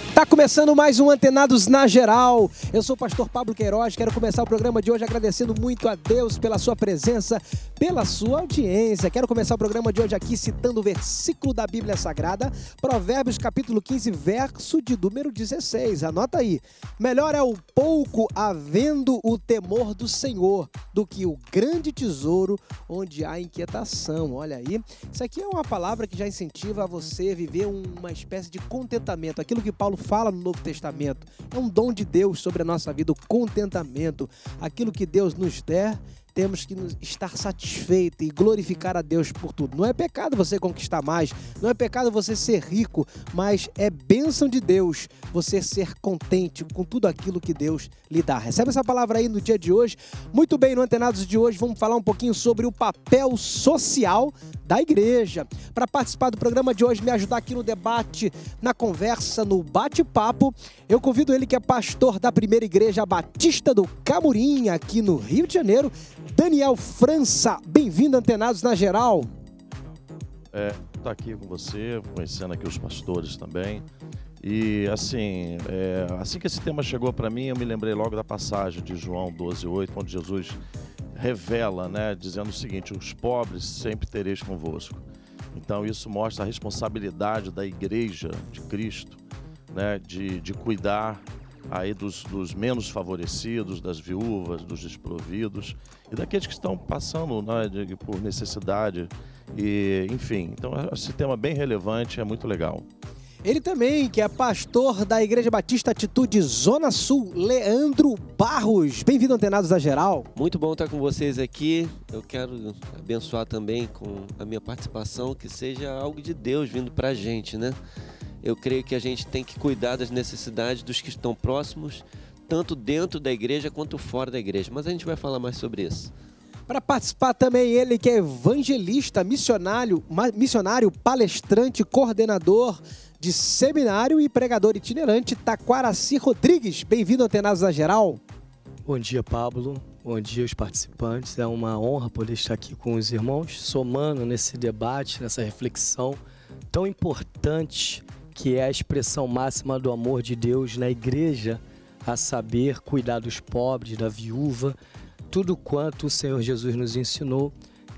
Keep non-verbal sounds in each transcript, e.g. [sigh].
мощный. Tá começando mais um Antenados na Geral. Eu sou o pastor Pablo Queiroz. Quero começar o programa de hoje agradecendo muito a Deus pela sua presença, pela sua audiência. Quero começar o programa de hoje aqui citando o versículo da Bíblia Sagrada, Provérbios capítulo 15, verso de número 16. Anota aí. Melhor é o pouco havendo o temor do Senhor do que o grande tesouro onde há inquietação. Olha aí. Isso aqui é uma palavra que já incentiva a você viver uma espécie de contentamento, aquilo que Paulo fala no Novo Testamento. É um dom de Deus sobre a nossa vida, o contentamento. Aquilo que Deus nos der temos que estar satisfeitos e glorificar a Deus por tudo. Não é pecado você conquistar mais, não é pecado você ser rico, mas é bênção de Deus você ser contente com tudo aquilo que Deus lhe dá. Recebe essa palavra aí no dia de hoje. Muito bem, no Antenados de hoje vamos falar um pouquinho sobre o papel social da igreja. Para participar do programa de hoje, me ajudar aqui no debate, na conversa, no bate-papo, eu convido ele que é pastor da primeira igreja batista do Camurim, aqui no Rio de Janeiro, Daniel França, bem-vindo, Antenados na Geral. É, tá aqui com você, conhecendo aqui os pastores também. E assim, é, assim que esse tema chegou para mim, eu me lembrei logo da passagem de João 12:8, onde Jesus revela, né, dizendo o seguinte: os pobres sempre tereis convosco. Então isso mostra a responsabilidade da Igreja de Cristo, né, de, de cuidar aí dos, dos, menos favorecidos, das viúvas, dos desprovidos e daqueles que estão passando né, de, por necessidade e enfim. Então é, esse tema é bem relevante, é muito legal. Ele também, que é pastor da Igreja Batista Atitude Zona Sul, Leandro Barros. Bem-vindo, Antenados da Geral. Muito bom estar com vocês aqui. Eu quero abençoar também com a minha participação, que seja algo de Deus vindo pra gente, né? eu creio que a gente tem que cuidar das necessidades dos que estão próximos, tanto dentro da igreja quanto fora da igreja. Mas a gente vai falar mais sobre isso. Para participar também ele que é evangelista, missionário, missionário, palestrante, coordenador de seminário e pregador itinerante, Taquaraci Rodrigues. Bem-vindo ao Antenados da Geral. Bom dia, Pablo. Bom dia os participantes. É uma honra poder estar aqui com os irmãos, somando nesse debate, nessa reflexão tão importante que é a expressão máxima do amor de Deus na igreja, a saber, cuidar dos pobres, da viúva, tudo quanto o Senhor Jesus nos ensinou.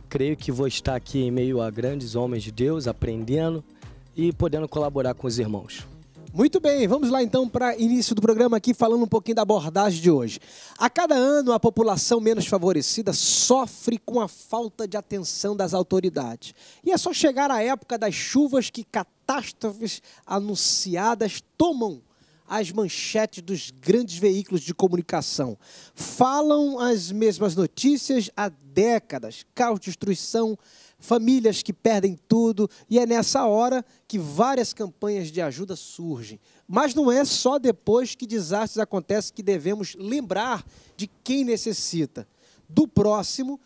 Creio que vou estar aqui em meio a grandes homens de Deus, aprendendo e podendo colaborar com os irmãos. Muito bem, vamos lá então para início do programa aqui falando um pouquinho da abordagem de hoje. A cada ano a população menos favorecida sofre com a falta de atenção das autoridades. E é só chegar a época das chuvas que catástrofes anunciadas tomam as manchetes dos grandes veículos de comunicação. Falam as mesmas notícias há décadas: caos, destruição, famílias que perdem tudo, e é nessa hora que várias campanhas de ajuda surgem. Mas não é só depois que desastres acontecem que devemos lembrar de quem necessita, do próximo,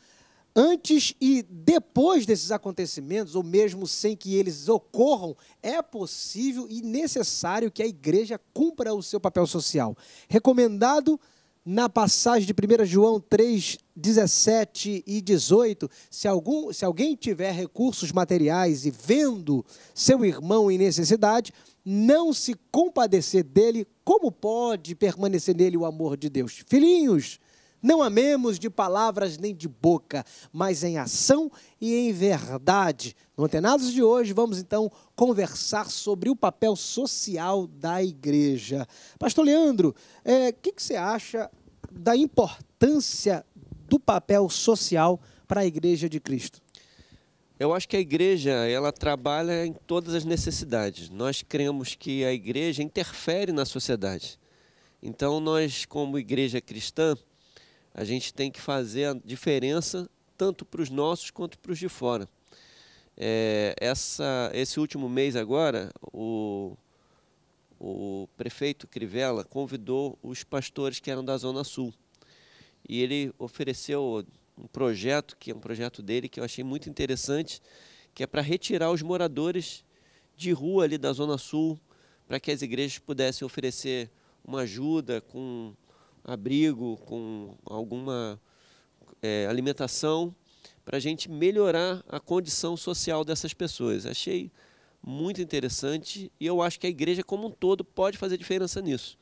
antes e depois desses acontecimentos, ou mesmo sem que eles ocorram, é possível e necessário que a igreja cumpra o seu papel social. Recomendado na passagem de 1 João 3, 17 e 18, se, algum, se alguém tiver recursos materiais e vendo seu irmão em necessidade, não se compadecer dele, como pode permanecer nele o amor de Deus? Filhinhos, não amemos de palavras nem de boca, mas em ação e em verdade. No Antenados de hoje, vamos então conversar sobre o papel social da igreja. Pastor Leandro, o é, que, que você acha da importância do papel social para a igreja de Cristo? Eu acho que a igreja, ela trabalha em todas as necessidades. Nós cremos que a igreja interfere na sociedade. Então nós como igreja cristã, a gente tem que fazer a diferença tanto para os nossos quanto para os de fora. É, essa, esse último mês agora, o, o prefeito Crivella convidou os pastores que eram da Zona Sul. E ele ofereceu um projeto, que é um projeto dele, que eu achei muito interessante, que é para retirar os moradores de rua ali da Zona Sul, para que as igrejas pudessem oferecer uma ajuda com abrigo, com alguma é, alimentação, para a gente melhorar a condição social dessas pessoas. Achei muito interessante e eu acho que a igreja como um todo pode fazer diferença nisso.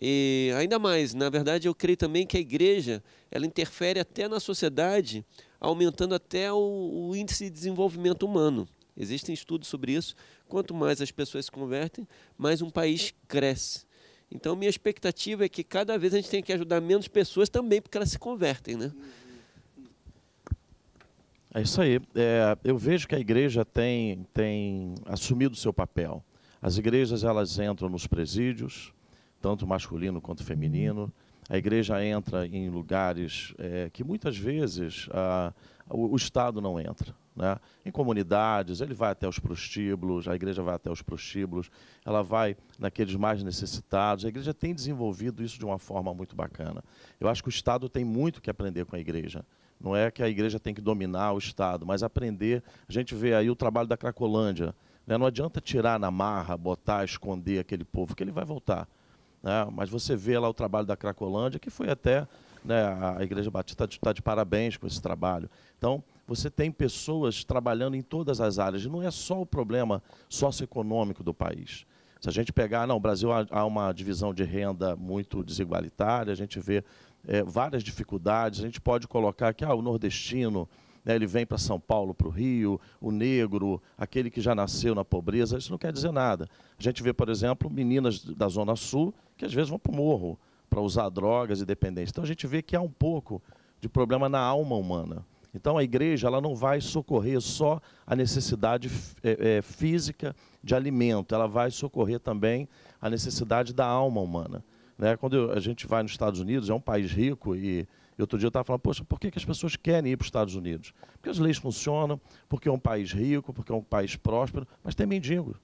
E ainda mais, na verdade, eu creio também que a igreja ela interfere até na sociedade, aumentando até o, o índice de desenvolvimento humano. Existem estudos sobre isso. Quanto mais as pessoas se convertem, mais um país cresce. Então, minha expectativa é que cada vez a gente tem que ajudar menos pessoas também, porque elas se convertem, né? É isso aí. É, eu vejo que a igreja tem, tem assumido o seu papel. As igrejas elas entram nos presídios, tanto masculino quanto feminino. A igreja entra em lugares é, que muitas vezes a, ah, o, o Estado não entra. Né? Em comunidades, ele vai até os prostíbulos, a igreja vai até os prostíbulos, ela vai naqueles mais necessitados. A igreja tem desenvolvido isso de uma forma muito bacana. Eu acho que o Estado tem muito que aprender com a igreja. Não é que a igreja tem que dominar o Estado, mas aprender. A gente vê aí o trabalho da Cracolândia. Né? Não adianta tirar na marra, botar, esconder aquele povo, que ele vai voltar. Né? Mas você vê lá o trabalho da Cracolândia, que foi até né, a Igreja Batista está tá de, parabéns com esse trabalho. Então, você tem pessoas trabalhando em todas as áreas, não é só o problema socioeconômico do país. Se a gente pegar, não, o Brasil há uma divisão de renda muito desigualitária, a gente vê é, várias dificuldades, a gente pode colocar que ah, o nordestino né, ele vem para São Paulo, para o Rio, o negro, aquele que já nasceu na pobreza, isso não quer dizer nada. A gente vê, por exemplo, meninas da Zona Sul que às vezes vão para o morro, para usar drogas e dependência. Então a gente vê que há um pouco de problema na alma humana. Então a igreja ela não vai socorrer só a necessidade é, é, física de alimento, ela vai socorrer também a necessidade da alma humana. Né? Quando a gente vai nos Estados Unidos, é um país rico e outro dia eu estava falando, poxa, por que, que as pessoas querem ir para os Estados Unidos? Porque as leis funcionam, porque é um país rico, porque é um país próspero, mas tem mendigo,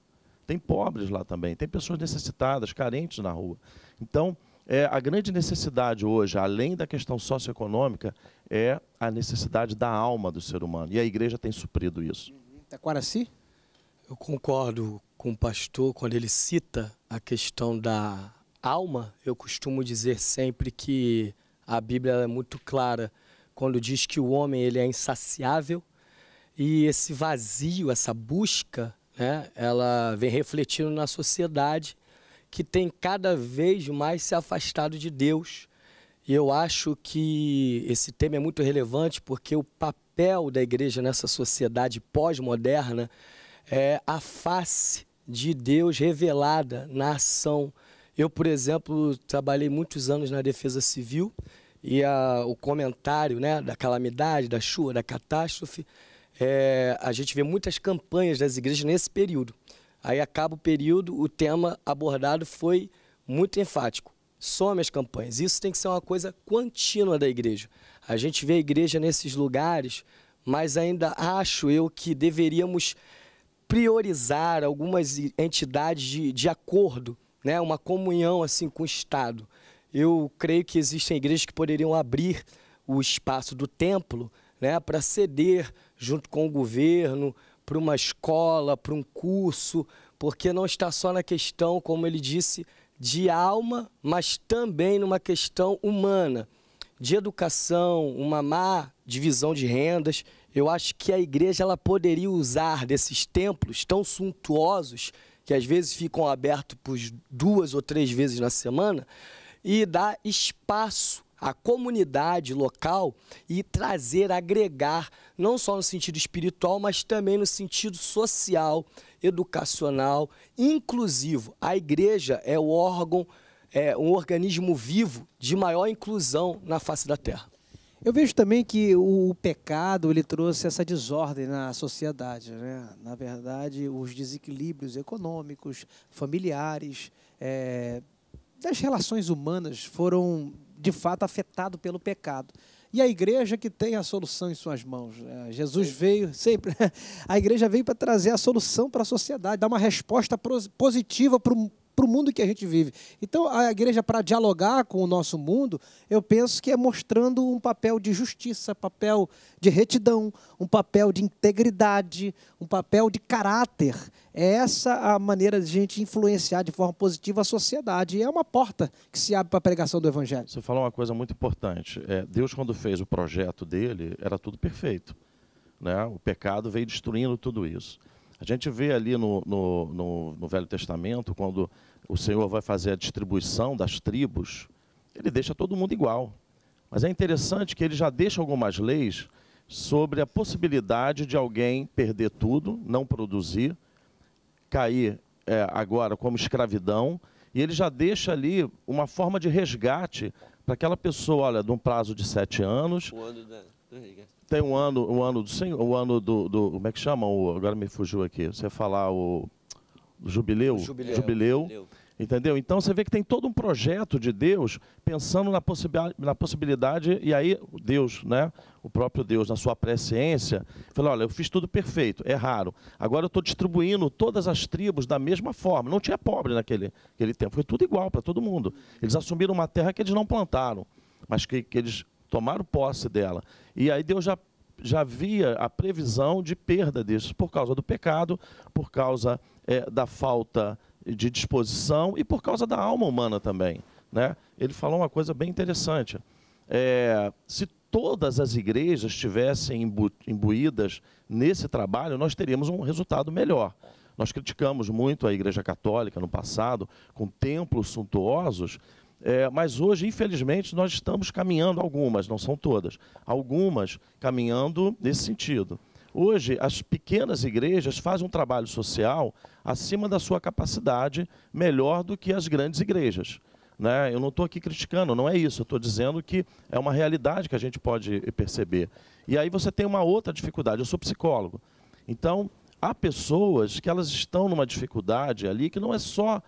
tem pobres lá também, tem pessoas necessitadas, carentes na rua. Então, é, a grande necessidade hoje, além da questão socioeconômica, é a necessidade da alma do ser humano. E a igreja tem suprido isso. Uhum. Taquaraci? Tá assim? Eu concordo com o pastor quando ele cita a questão da alma. Eu costumo dizer sempre que a Bíblia é muito clara quando diz que o homem ele é insaciável e esse vazio, essa busca, né, ela vem refletindo na sociedade que tem cada vez mais se afastado de Deus. E eu acho que esse tema é muito relevante porque o papel da igreja nessa sociedade pós-moderna é a face de Deus revelada na ação. Eu, por exemplo, trabalhei muitos anos na defesa civil e a, o comentário né, da calamidade, da chuva, da catástrofe, é, a gente vê muitas campanhas das igrejas nesse período. Aí acaba o período, o tema abordado foi muito enfático. Some as campanhas. Isso tem que ser uma coisa contínua da igreja. A gente vê a igreja nesses lugares, mas ainda acho eu que deveríamos priorizar algumas entidades de, de acordo, né? uma comunhão assim com o Estado. Eu creio que existem igrejas que poderiam abrir o espaço do templo né, para ceder junto com o governo, para uma escola, para um curso, porque não está só na questão, como ele disse, de alma, mas também numa questão humana, de educação, uma má divisão de rendas. Eu acho que a igreja ela poderia usar desses templos tão suntuosos, que às vezes ficam abertos por duas ou três vezes na semana, e dar espaço a comunidade local e trazer, agregar, não só no sentido espiritual, mas também no sentido social, educacional, inclusivo. A igreja é o órgão, é um organismo vivo de maior inclusão na face da terra. Eu vejo também que o pecado ele trouxe essa desordem na sociedade, né? Na verdade, os desequilíbrios econômicos, familiares, é, das relações humanas foram de fato afetado pelo pecado. E a igreja que tem a solução em suas mãos. Né? Jesus veio sempre. [laughs] A igreja veio para trazer a solução para a sociedade, dar uma resposta positiva para o para o mundo que a gente vive. Então, a igreja, para dialogar com o nosso mundo, eu penso que é mostrando um papel de justiça, papel de retidão, um papel de integridade, um papel de caráter. É essa a maneira de a gente influenciar de forma positiva a sociedade. E é uma porta que se abre para a pregação do Evangelho. Você falou uma coisa muito importante. É, Deus, quando fez o projeto dele, era tudo perfeito. Né? O pecado veio destruindo tudo isso. A gente vê ali no, no, no, no Velho Testamento, quando o Senhor vai fazer a distribuição das tribos, ele deixa todo mundo igual. Mas é interessante que ele já deixa algumas leis sobre a possibilidade de alguém perder tudo, não produzir, cair é, agora como escravidão, e ele já deixa ali uma forma de resgate para aquela pessoa, olha, de um prazo de sete anos. ano da... Né? Tem um ano, o um ano do Senhor, o um ano do, do, Como é que chama? O, agora me fugiu aqui. Você falar o. Jubileu, jubileu, jubileu, Entendeu? Então você vê que tem todo um projeto de Deus pensando na, possi na possibilidade, e aí Deus, né, o próprio Deus, na sua presciência, falou: olha, eu fiz tudo perfeito, é raro. Agora eu estou distribuindo todas as tribos da mesma forma. Não tinha pobre naquele, aquele tempo, foi tudo igual para todo mundo. Eles assumiram uma terra que eles não plantaram, mas que, que eles tomaram posse dela. E aí Deus já já via a previsão de perda disso por causa do pecado, por causa é, da falta de disposição e por causa da alma humana também. Né? Ele falou uma coisa bem interessante. É, se todas as igrejas estivessem imbu imbuídas nesse trabalho, nós teríamos um resultado melhor. Nós criticamos muito a Igreja Católica no passado, com templos suntuosos, é, mas hoje, infelizmente, nós estamos caminhando algumas, não são todas, algumas caminhando nesse sentido. Hoje, as pequenas igrejas fazem um trabalho social acima da sua capacidade, melhor do que as grandes igrejas. Né? Eu não estou aqui criticando, não é isso. Eu estou dizendo que é uma realidade que a gente pode perceber. E aí você tem uma outra dificuldade. Eu sou psicólogo. Então, há pessoas que elas estão numa dificuldade ali que não é só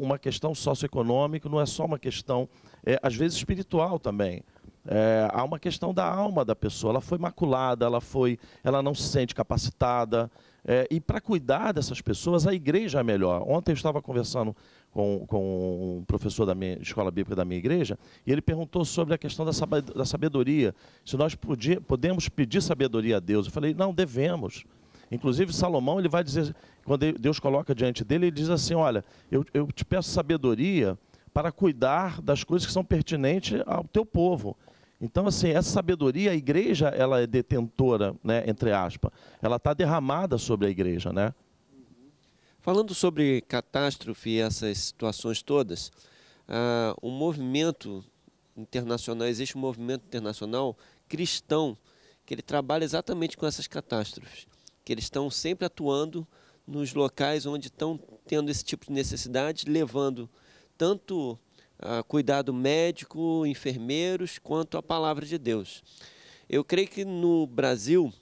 uma questão socioeconômica, não é só uma questão, é, às vezes, espiritual também. É, há uma questão da alma da pessoa. Ela foi maculada, ela foi, ela não se sente capacitada. É, e para cuidar dessas pessoas, a igreja é melhor. Ontem eu estava conversando com, com um professor da minha, escola bíblica da minha igreja e ele perguntou sobre a questão da sabedoria. Se nós podia, podemos pedir sabedoria a Deus. Eu falei, não, devemos. Inclusive, Salomão, ele vai dizer, quando Deus coloca diante dele, ele diz assim: Olha, eu, eu te peço sabedoria para cuidar das coisas que são pertinentes ao teu povo. Então, assim, essa sabedoria, a igreja, ela é detentora, né, entre aspas. Ela está derramada sobre a igreja, né? Falando sobre catástrofe e essas situações todas, uh, um movimento internacional, existe um movimento internacional cristão que ele trabalha exatamente com essas catástrofes, que eles estão sempre atuando nos locais onde estão tendo esse tipo de necessidade, levando tanto ah, cuidado médico, enfermeiros, quanto à palavra de Deus. Eu creio que no Brasil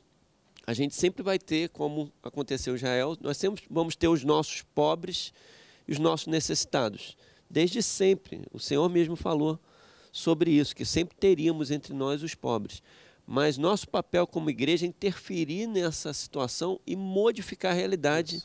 a gente sempre vai ter, como aconteceu em Israel, nós sempre vamos ter os nossos pobres e os nossos necessitados. Desde sempre, o Senhor mesmo falou sobre isso, que sempre teríamos entre nós os pobres. Mas nosso papel como igreja é interferir nessa situação e modificar a realidade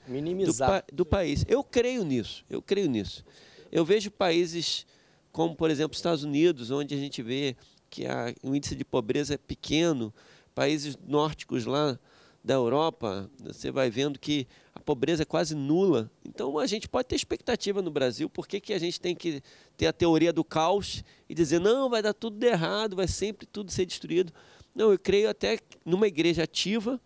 do, do país. Eu creio nisso, eu creio nisso. Eu vejo países como, por exemplo, os Estados Unidos, onde a gente vê que a, o índice de pobreza é pequeno, países nórdicos lá da Europa, você vai vendo que a pobreza é quase nula. Então a gente pode ter expectativa no Brasil, por que, que a gente tem que ter a teoria do caos e dizer, não, vai dar tudo de errado, vai sempre tudo ser destruído. Não, eu creio até numa igreja ativa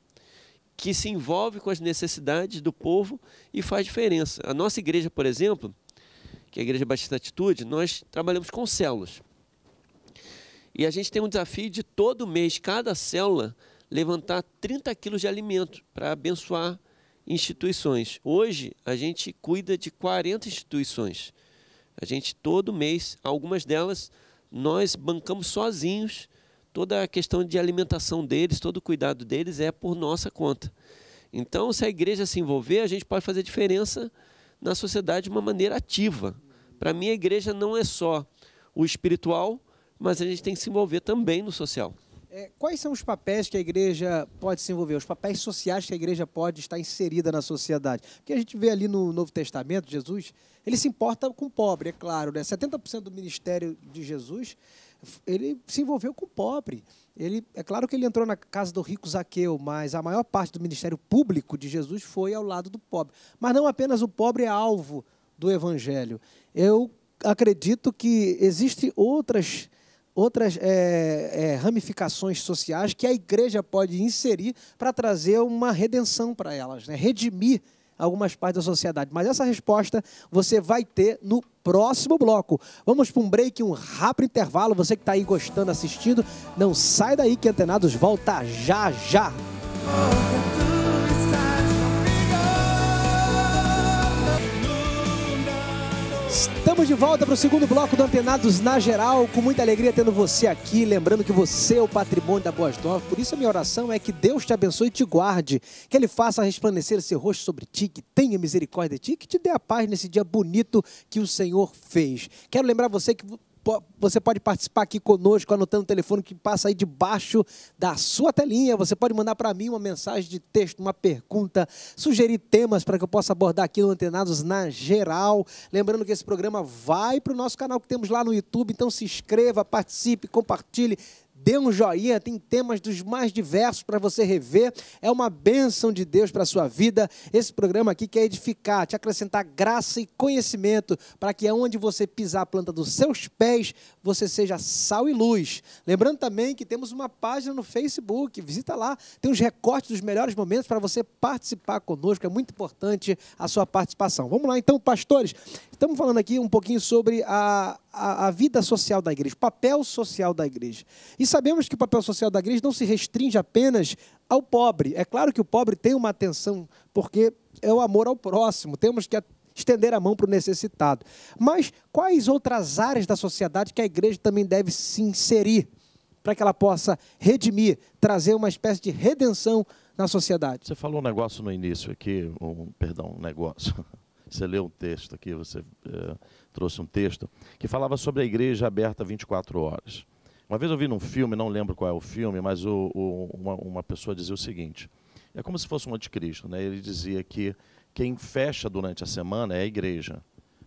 que se envolve com as necessidades do povo e faz diferença. A nossa igreja, por exemplo, que é a Igreja Batista Atitude, nós trabalhamos com células. E a gente tem um desafio de todo mês, cada célula, levantar 30 quilos de alimento para abençoar instituições. Hoje, a gente cuida de 40 instituições. A gente, todo mês, algumas delas, nós bancamos sozinhos. Toda a questão de alimentação deles, todo o cuidado deles é por nossa conta. Então, se a igreja se envolver, a gente pode fazer diferença na sociedade de uma maneira ativa. Para mim, a igreja não é só o espiritual, mas a gente tem que se envolver também no social. É, quais são os papéis que a igreja pode se envolver, os papéis sociais que a igreja pode estar inserida na sociedade? Porque a gente vê ali no Novo Testamento, Jesus, ele se importa com o pobre, é claro, né? 70% do ministério de Jesus ele se envolveu com o pobre. Ele, é claro que ele entrou na casa do rico Zaqueu, mas a maior parte do ministério público de Jesus foi ao lado do pobre. Mas não apenas o pobre é alvo do evangelho. Eu acredito que existem outras outras é, é, ramificações sociais que a igreja pode inserir para trazer uma redenção para elas, né? redimir algumas partes da sociedade. Mas essa resposta você vai ter no próximo bloco. Vamos para um break, um rápido intervalo. Você que está aí gostando, assistindo, não sai daí que Antenados volta já já. Estamos de volta para o segundo bloco do Antenados na Geral, com muita alegria tendo você aqui, lembrando que você é o patrimônio da Boas Novas, por isso a minha oração é que Deus te abençoe e te guarde, que Ele faça resplandecer seu rosto sobre ti, que tenha misericórdia de ti, que te dê a paz nesse dia bonito que o Senhor fez. Quero lembrar você que você pode participar aqui conosco, anotando o telefone que passa aí debaixo da sua telinha. Você pode mandar para mim uma mensagem de texto, uma pergunta, sugerir temas para que eu possa abordar aqui no Antenados na geral. Lembrando que esse programa vai para o nosso canal que temos lá no YouTube, então se inscreva, participe, compartilhe dê um joinha, tem temas dos mais diversos para você rever. É uma bênção de Deus para a sua vida. Esse programa aqui quer edificar, te acrescentar graça e conhecimento para que aonde você pisar a planta dos seus pés, você seja sal e luz. Lembrando também que temos uma página no Facebook, visita lá, tem os recortes dos melhores momentos para você participar conosco. É muito importante a sua participação. Vamos lá então, pastores. Estamos falando aqui um pouquinho sobre a, a, a, vida social da igreja, o papel social da igreja. E sabemos que o papel social da igreja não se restringe apenas ao pobre. É claro que o pobre tem uma atenção, porque é o amor ao próximo. Temos que estender a mão para o necessitado. Mas quais outras áreas da sociedade que a igreja também deve se inserir para que ela possa redimir, trazer uma espécie de redenção na sociedade? Você falou um negócio no início aqui, um, perdão, um negócio você leu um texto aqui, você é, trouxe um texto, que falava sobre a igreja aberta 24 horas. Uma vez eu vi num filme, não lembro qual é o filme, mas o, o, uma, uma, pessoa dizia o seguinte: é como se fosse um anticristo, né? Ele dizia que quem fecha durante a semana é a igreja,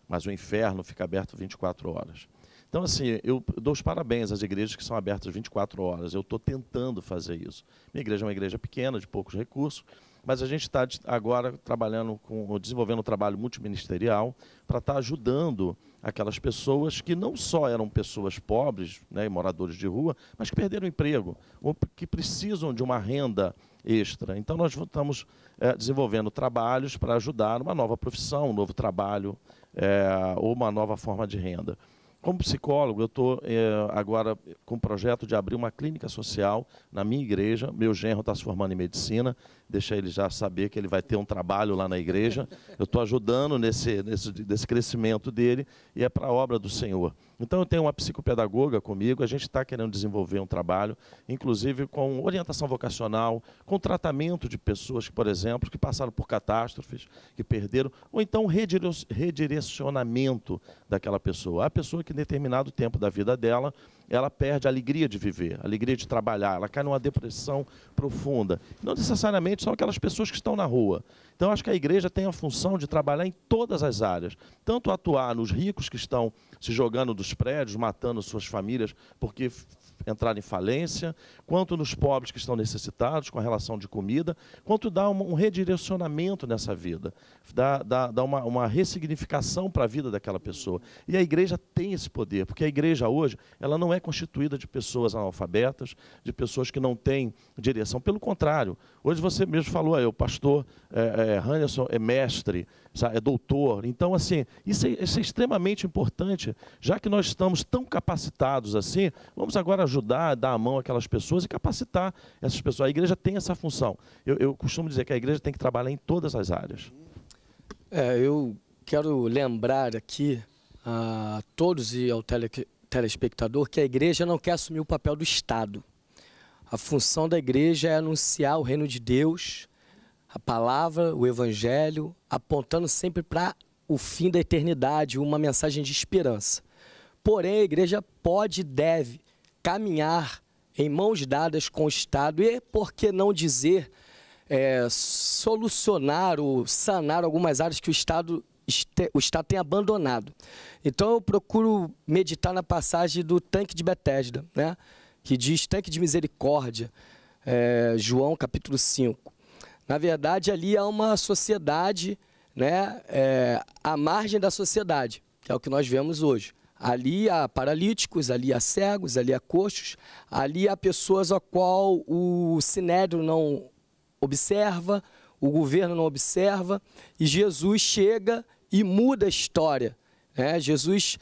mas o inferno fica aberto 24 horas. Então, assim, eu dou os parabéns às igrejas que são abertas 24 horas. Eu estou tentando fazer isso. Minha igreja é uma igreja pequena, de poucos recursos, mas a gente está agora trabalhando com, desenvolvendo um trabalho multiministerial para estar tá ajudando aquelas pessoas que não só eram pessoas pobres, né, moradores de rua, mas que perderam emprego ou que precisam de uma renda extra. Então nós estamos é, desenvolvendo trabalhos para ajudar uma nova profissão, um novo trabalho é, ou uma nova forma de renda. Como psicólogo, eu estou é, agora com o projeto de abrir uma clínica social na minha igreja. Meu genro está se formando em medicina deixa ele já saber que ele vai ter um trabalho lá na igreja. Eu estou ajudando nesse, nesse, nesse crescimento dele e é para a obra do Senhor. Então, eu tenho uma psicopedagoga comigo, a gente está querendo desenvolver um trabalho, inclusive com orientação vocacional, com tratamento de pessoas que, por exemplo, que passaram por catástrofes, que perderam, ou então redirecionamento daquela pessoa. A pessoa que, em determinado tempo da vida dela, ela perde a alegria de viver, a alegria de trabalhar, ela cai numa depressão profunda. Não necessariamente são aquelas pessoas que estão na rua. Então, acho que a igreja tem a função de trabalhar em todas as áreas, tanto atuar nos ricos que estão se jogando dos prédios, matando suas famílias, porque entrar em falência, quanto nos pobres que estão necessitados com a relação de comida, quanto dá um redirecionamento nessa vida, dá, dá, dá uma, uma ressignificação para a vida daquela pessoa. E a igreja tem esse poder, porque a igreja hoje ela não é constituída de pessoas analfabetas, de pessoas que não têm direção. Pelo contrário, hoje você mesmo falou, aí, o pastor é, é, é mestre, é doutor. Então, assim, isso é, isso é, extremamente importante. Já que nós estamos tão capacitados assim, vamos agora ajudar, dar a mão àquelas pessoas e capacitar essas pessoas. A igreja tem essa função. Eu, eu costumo dizer que a igreja tem que trabalhar em todas as áreas. É, eu quero lembrar aqui a todos e ao tele, telespectador que a igreja não quer assumir o papel do Estado. A função da igreja é anunciar o reino de Deus, a palavra, o evangelho, apontando sempre para o fim da eternidade, uma mensagem de esperança. Porém, a igreja pode e deve caminhar em mãos dadas com o Estado e, por que não dizer, é, solucionar ou sanar algumas áreas que o Estado, o Estado tem abandonado. Então, eu procuro meditar na passagem do tanque de Betesda, né? que diz tanque de misericórdia, é, João capítulo 5. Na verdade, ali há uma sociedade, né, é, à margem da sociedade, que é o que nós vemos hoje. Ali há paralíticos, ali há cegos, ali há coxos, ali há pessoas a qual o sinédrio não observa, o governo não observa, e Jesus chega e muda a história. Né? Jesus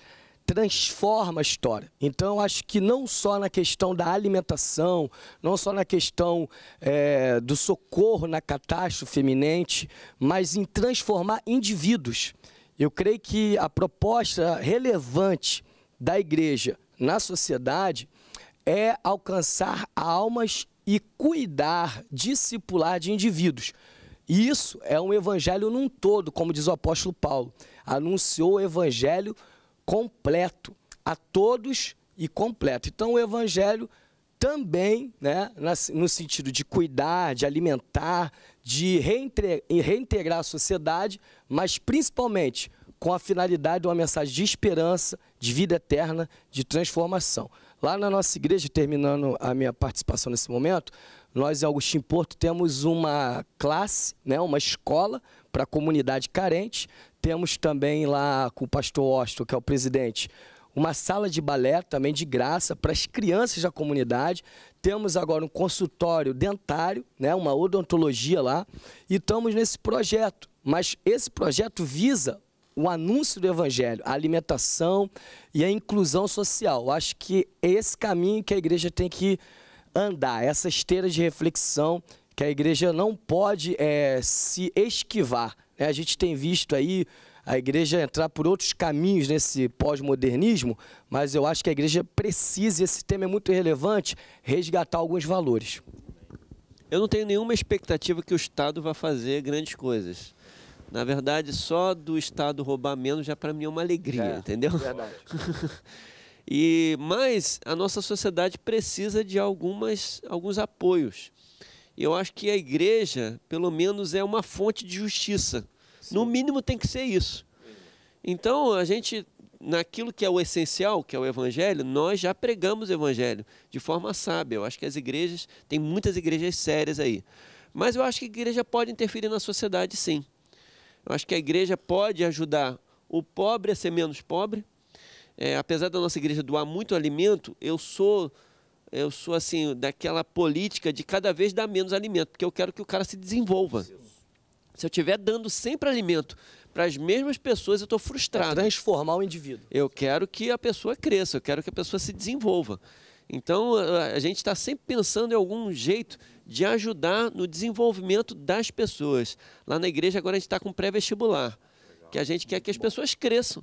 transforma a história. Então, acho que não só na questão da alimentação, não só na questão é, do socorro na catástrofe eminente, mas em transformar indivíduos. Eu creio que a proposta relevante da igreja na sociedade é alcançar almas e cuidar, discipular de indivíduos. Isso é um evangelho num todo, como diz o apóstolo Paulo. Anunciou o evangelho completo a todos e completo. Então o evangelho também, né, no sentido de cuidar, de alimentar, de reintegrar a sociedade, mas principalmente com a finalidade de uma mensagem de esperança, de vida eterna, de transformação. Lá na nossa igreja, terminando a minha participação nesse momento, nós em Agostinho Porto temos uma classe, né, uma escola para a comunidade carente. Temos também lá com o pastor Austin, que é o presidente, uma sala de balé também de graça para as crianças da comunidade. Temos agora um consultório dentário, né, uma odontologia lá, e estamos nesse projeto. Mas esse projeto visa o anúncio do evangelho, a alimentação e a inclusão social. Eu acho que é esse caminho que a igreja tem que andar, essa esteira de reflexão que a igreja não pode é, se esquivar. Né? A gente tem visto aí a igreja entrar por outros caminhos nesse pós-modernismo, mas eu acho que a igreja precisa, esse tema é muito relevante, resgatar alguns valores. Eu não tenho nenhuma expectativa que o Estado vá fazer grandes coisas. Na verdade, só do Estado roubar menos já para mim é uma alegria, é, entendeu? Verdade. [laughs] e mas a nossa sociedade precisa de algumas alguns apoios eu acho que a igreja, pelo menos, é uma fonte de justiça. Sim. No mínimo tem que ser isso. Então, a gente, naquilo que é o essencial, que é o evangelho, nós já pregamos o evangelho de forma sábia. Eu acho que as igrejas, tem muitas igrejas sérias aí. Mas eu acho que a igreja pode interferir na sociedade, sim. Eu acho que a igreja pode ajudar o pobre a ser menos pobre. É, apesar da nossa igreja doar muito alimento, eu sou eu sou assim, daquela política de cada vez dar menos alimento, porque eu quero que o cara se desenvolva. Se eu estiver dando sempre alimento para as mesmas pessoas, eu estou frustrado. Pra transformar o indivíduo. Eu quero que a pessoa cresça, eu quero que a pessoa se desenvolva. Então, a gente está sempre pensando em algum jeito de ajudar no desenvolvimento das pessoas. Lá na igreja, agora a gente está com pré-vestibular, que a gente quer que as pessoas cresçam.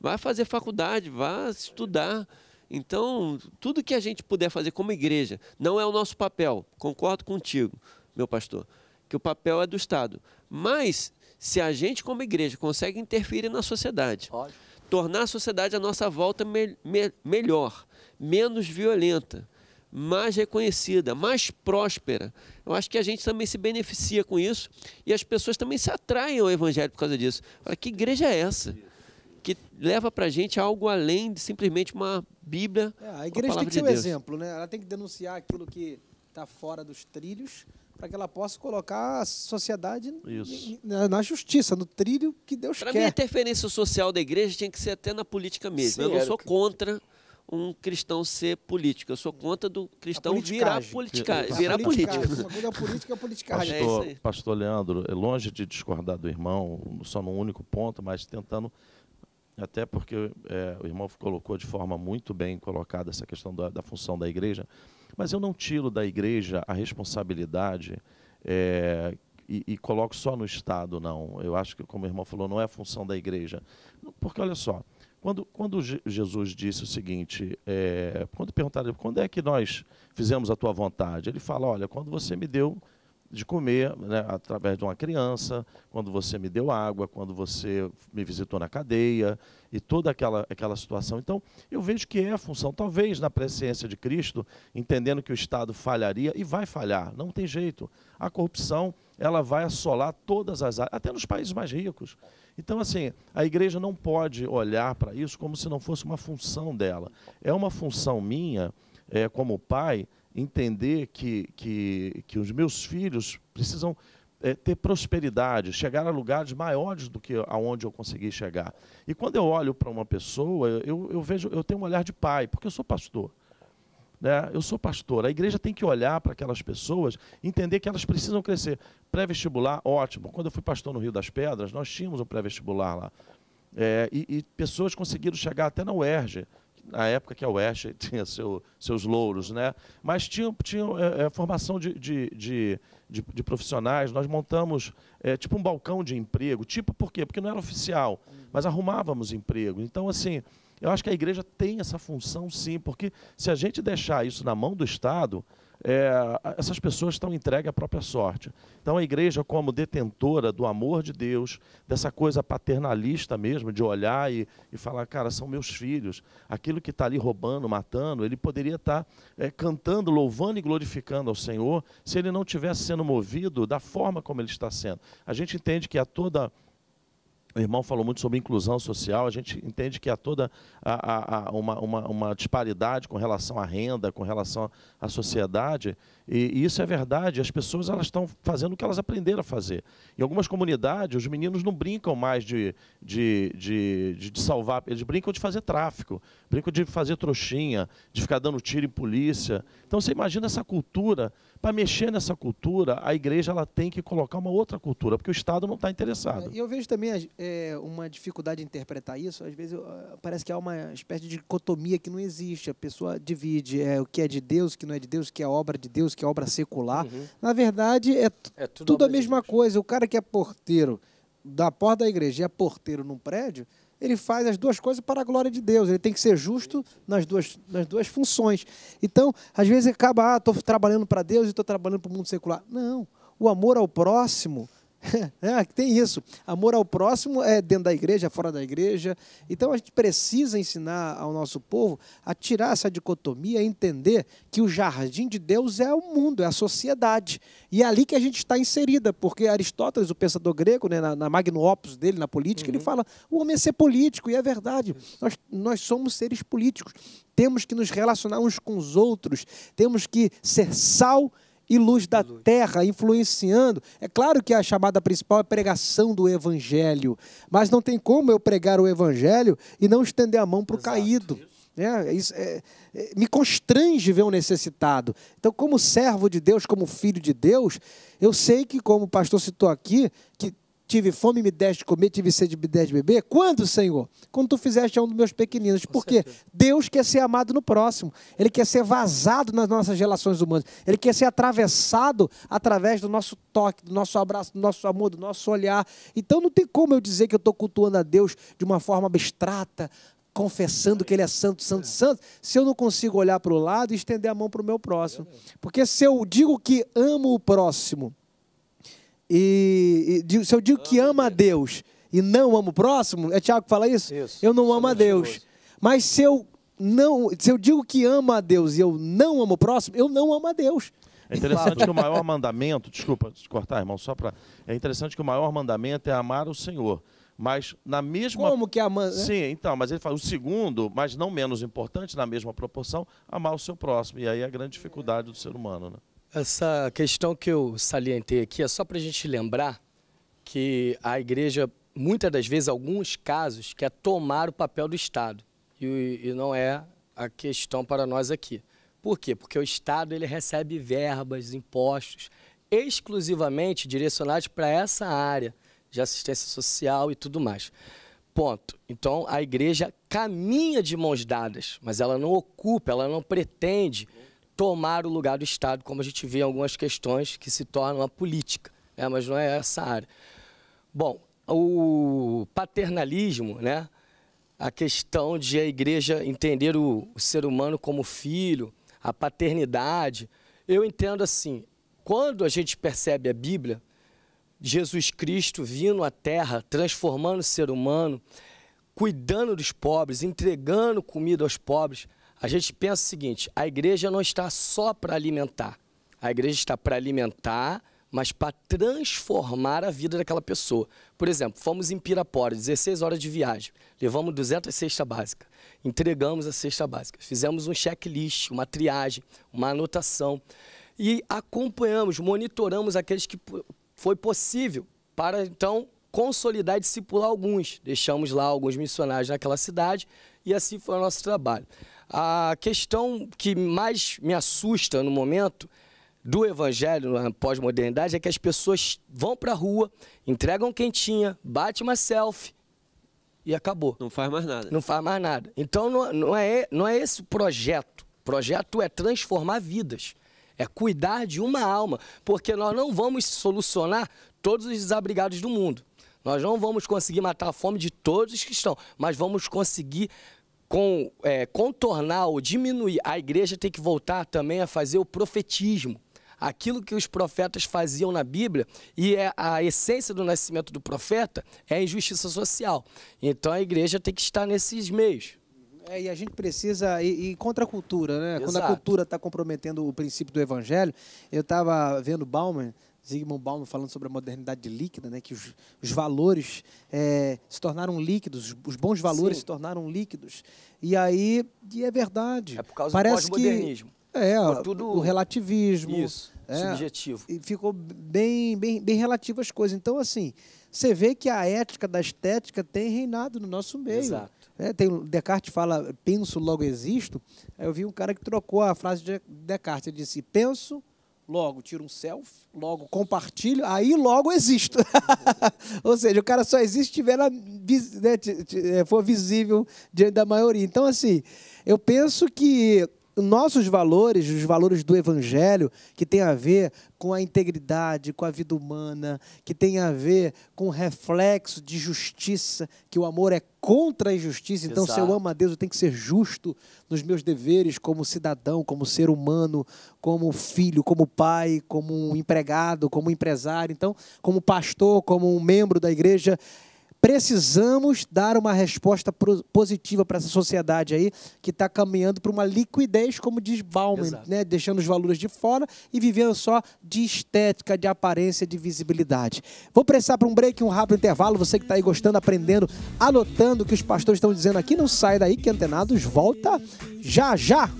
Vá fazer faculdade, vá estudar. Então, tudo que a gente puder fazer como igreja, não é o nosso papel, concordo contigo, meu pastor, que o papel é do Estado. Mas, se a gente, como igreja, consegue interferir na sociedade, Pode. tornar a sociedade à nossa volta me me melhor, menos violenta, mais reconhecida, mais próspera. Eu acho que a gente também se beneficia com isso e as pessoas também se atraem ao Evangelho por causa disso. Olha, que igreja é essa? que leva para a gente algo além de simplesmente uma Bíblia. É, a igreja a tem que ser de um exemplo, né? Ela tem que denunciar aquilo que está fora dos trilhos para que ela possa colocar a sociedade na, na, justiça, no trilho que Deus pra quer. Para mim, a interferência social da igreja tinha que ser até na política mesmo. Sim, eu não sou contra um cristão ser político. Eu sou contra do cristão virar política, é, é, virar política. Uma coisa é política, é, é Pastor, pastor Leandro, longe de discordar do irmão, só num único ponto, mas tentando até porque é, o irmão colocou de forma muito bem colocada essa questão da, da função da igreja, mas eu não tiro da igreja a responsabilidade é, e, e, coloco só no Estado, não. Eu acho que, como o irmão falou, não é a função da igreja. Porque, olha só, quando, quando Jesus disse o seguinte, é, quando perguntaram, quando é que nós fizemos a tua vontade? Ele fala, olha, quando você me deu de comer né, através de uma criança, quando você me deu água, quando você me visitou na cadeia e toda aquela, aquela situação. Então, eu vejo que é a função, talvez na presciência de Cristo, entendendo que o Estado falharia e vai falhar, não tem jeito. A corrupção, ela vai assolar todas as áreas, até nos países mais ricos. Então, assim, a igreja não pode olhar para isso como se não fosse uma função dela. É uma função minha, é, como pai, entender que, que, que os meus filhos precisam é, ter prosperidade, chegar a lugares maiores do que aonde eu consegui chegar. E quando eu olho para uma pessoa, eu, eu vejo, eu tenho um olhar de pai, porque eu sou pastor. Né? Eu sou pastor. A igreja tem que olhar para aquelas pessoas, entender que elas precisam crescer. Pré-vestibular, ótimo. Quando eu fui pastor no Rio das Pedras, nós tínhamos um pré-vestibular lá. É, e, e pessoas conseguiram chegar até na UERJ na época que a Oeste [laughs] tinha seu, seus louros, né? mas tinha, tinha é, é formação de, de, de, de, profissionais, nós montamos é, tipo um balcão de emprego, tipo por quê? Porque não era oficial, mas arrumávamos emprego. Então, assim, eu acho que a igreja tem essa função sim, porque se a gente deixar isso na mão do Estado, é, essas pessoas estão entregues à própria sorte. Então, a igreja, como detentora do amor de Deus, dessa coisa paternalista mesmo, de olhar e, e falar, cara, são meus filhos, aquilo que está ali roubando, matando, ele poderia estar tá, é, cantando, louvando e glorificando ao Senhor se ele não tivesse sendo movido da forma como ele está sendo. A gente entende que a toda o irmão falou muito sobre inclusão social. A gente entende que há toda a, a, a, uma, uma, uma, disparidade com relação à renda, com relação à sociedade. E, e, isso é verdade. As pessoas elas estão fazendo o que elas aprenderam a fazer. Em algumas comunidades, os meninos não brincam mais de, de, de, de, de salvar, eles brincam de fazer tráfico, brincam de fazer trouxinha, de ficar dando tiro em polícia. Então você imagina essa cultura para mexer nessa cultura, a igreja ela tem que colocar uma outra cultura, porque o Estado não está interessado. É, e eu vejo também é, uma dificuldade de interpretar isso. Às vezes ah, parece que há uma espécie de dicotomia que não existe. A pessoa divide é, o que é de Deus, o que não é de Deus, o que é obra de Deus, o que é obra secular. Uhum. Na verdade, é, é tudo, tudo a mesma coisa. O cara que é porteiro da porta da igreja e é porteiro num prédio, ele faz as duas coisas para a glória de Deus. Ele tem que ser justo nas duas, nas duas funções. Então, às vezes acaba, ah, estou trabalhando para Deus e estou trabalhando para o mundo secular. Não. O amor ao próximo [laughs] É, tem isso. Amor ao próximo é dentro da igreja, fora da igreja. Então a gente precisa ensinar ao nosso povo a tirar essa dicotomia, a entender que o jardim de Deus é o mundo, é a sociedade. E é ali que a gente está inserida, porque Aristóteles, o pensador grego, né, na, na Magno Opus dele, na política, uhum. ele fala: o homem é ser político, e é verdade. Nós, nós somos seres políticos. Temos que nos relacionar uns com os outros, temos que ser sal e luz da terra, influenciando. É claro que a chamada principal é pregação do evangelho, mas não tem como eu pregar o evangelho e não estender a mão para o caído. Isso. É, isso, é, é, me constrange ver um necessitado. Então, como servo de Deus, como filho de Deus, eu sei que, como o pastor citou aqui, que Tive fome, me deste comer, tive sede, me deste beber. Quando, Senhor? Quando tu fizeste a um dos meus pequeninos. Com Certeza. Deus quer ser amado no próximo. Ele quer ser vazado nas nossas relações humanas. Ele quer ser atravessado através do nosso toque, do nosso abraço, do nosso amor, do nosso olhar. Então não tem como eu dizer que eu estou cultuando a Deus de uma forma abstrata, confessando que ele é santo, santo, é. santo, se eu não consigo olhar para o lado e estender a mão para o meu próximo. É Porque se eu digo que amo o próximo e, e se eu digo que ama a Deus e não amo o próximo, é Tiago que fala isso? isso eu não amo a Deus. Mas se eu não, se eu digo que amo a Deus e eu não amo o próximo, eu não amo a Deus. É interessante que o maior mandamento, desculpa te cortar, irmão, só para. É interessante que o maior mandamento é amar o Senhor. Mas na mesma. Como que amar? Né? Sim, então, mas ele fala, o segundo, mas não menos importante, na mesma proporção, amar o seu próximo. E aí é a grande dificuldade do ser humano, né? Essa questão que eu salientei aqui é só para a gente lembrar que a igreja, muitas das vezes, alguns casos, quer tomar o papel do Estado. E, e não é a questão para nós aqui. Por quê? Porque o Estado ele recebe verbas, impostos, exclusivamente direcionados para essa área de assistência social e tudo mais. Ponto. Então, a igreja caminha de mãos dadas, mas ela não ocupa, ela não pretende tomar o lugar do Estado, como a gente vê em algumas questões que se tornam a política, né? mas não é essa área. Bom, o paternalismo, né? a questão de a igreja entender o, o ser humano como filho, a paternidade. Eu entendo assim, quando a gente percebe a Bíblia, Jesus Cristo vindo à terra, transformando o ser humano, cuidando dos pobres, entregando comida aos pobres, a gente pensa o seguinte: a igreja não está só para alimentar. A igreja está para alimentar, mas para transformar a vida daquela pessoa. Por exemplo, fomos em Pirapora, 16 horas de viagem, levamos 200 cestas básica, entregamos a cesta básica, fizemos um checklist, uma triagem, uma anotação e acompanhamos, monitoramos aqueles que foi possível para então consolidar e discipular alguns. Deixamos lá alguns missionários naquela cidade e assim foi o nosso trabalho. A questão que mais me assusta no momento do evangelho na pós-modernidade é que as pessoas vão para a rua, entregam quentinha, bate uma selfie e acabou. Não faz mais nada. Não faz mais nada. Então não, não, é, não é esse o projeto. O projeto é transformar vidas. É cuidar de uma alma, porque nós não vamos solucionar todos os desabrigados do mundo. Nós não vamos conseguir matar a fome de todos os que estão, mas vamos conseguir com, é, contornar ou diminuir, a igreja tem que voltar também a fazer o profetismo. Aquilo que os profetas faziam na Bíblia e é a essência do nascimento do profeta é a injustiça social. Então a igreja tem que estar nesses meios. É, e a gente precisa e, contra a cultura, né? Exato. Quando a cultura está comprometendo o princípio do evangelho, eu estava vendo Bauman Zygmunt Baum falando sobre a modernidade líquida, né, que os, os valores é, se tornaram líquidos, os, os bons valores Sim. se tornaram líquidos. E aí, e é verdade. É por causa Parece do pós-modernismo. É, tudo... o relativismo. Isso, é, subjetivo. E ficou bem, bem, bem relativo às coisas. Então, assim, você vê que a ética da estética tem reinado no nosso meio. Exato. É, tem, Descartes fala, penso, logo existo. Eu vi um cara que trocou a frase de Descartes. Ele disse, penso, logo tiro um selfie, logo compartilho, aí logo existo. [laughs] Ou seja, o cara só existe se tiver né, eh, for visível diante da maioria. Então, assim, eu penso que nossos valores, os valores do Evangelho, que tem a ver com a integridade, com a vida humana, que tem a ver com o reflexo de justiça, que o amor é contra a injustiça. Então, Exato. se eu amo a Deus, eu tenho que ser justo nos meus deveres como cidadão, como ser humano, como filho, como pai, como empregado, como empresário, então, como pastor, como um membro da igreja. Precisamos dar uma resposta positiva para essa sociedade aí que está caminhando para uma liquidez, como diz Bauman, né? deixando os valores de fora e vivendo só de estética, de aparência, de visibilidade. Vou precisar para um break, um rápido intervalo. Você que está aí gostando, aprendendo, anotando o que os pastores estão dizendo aqui, não sai daí que Antenados volta já já.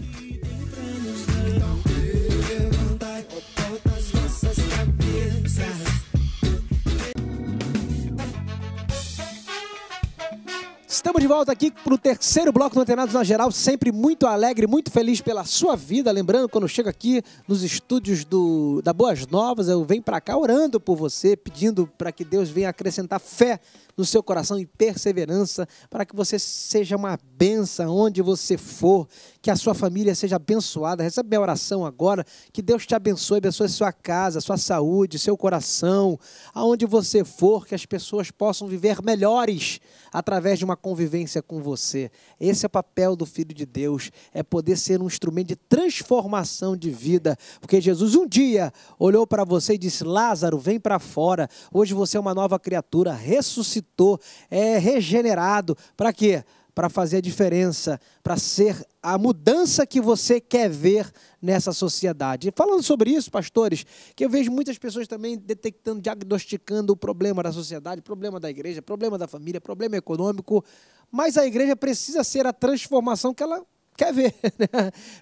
Estamos de volta aqui para o terceiro bloco do Antenados na Geral, sempre muito alegre, muito feliz pela sua vida. Lembrando, quando eu chego aqui nos estúdios do, da Boas Novas, eu venho para cá orando por você, pedindo para que Deus venha acrescentar fé no seu coração e perseverança, para que você seja uma benção onde você for, que a sua família seja abençoada. Recebe minha oração agora, que Deus te abençoe, abençoe sua casa, sua saúde, seu coração, aonde você for, que as pessoas possam viver melhores através de uma convivência com você. Esse é o papel do Filho de Deus, é poder ser um instrumento de transformação de vida, porque Jesus um dia olhou para você e disse: Lázaro, vem para fora. Hoje você é uma nova criatura, ressuscitou receptor, é regenerado. Para quê? Para fazer a diferença, para ser a mudança que você quer ver nessa sociedade. Falando sobre isso, pastores, que eu vejo muitas pessoas também detectando, diagnosticando o problema da sociedade, problema da igreja, problema da família, problema econômico, mas a igreja precisa ser a transformação que ela quer ver. [laughs] Né?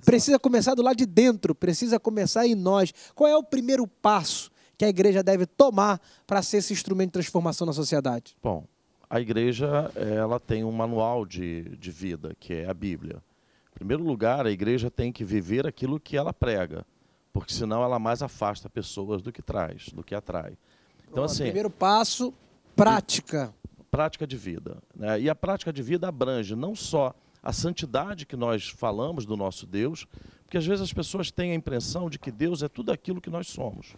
Precisa começar do lado de dentro, precisa começar em nós. Qual é o primeiro passo? que a igreja deve tomar para ser esse instrumento de transformação na sociedade? Bom, a igreja ela tem um manual de, de vida, que é a Bíblia. Em primeiro lugar, a igreja tem que viver aquilo que ela prega, porque senão ela mais afasta pessoas do que traz, do que atrai. Então, assim, primeiro passo, prática. Prática de vida. Né? E a prática de vida abrange não só a santidade que nós falamos do nosso Deus, porque às vezes as pessoas têm a impressão de que Deus é tudo aquilo que nós somos.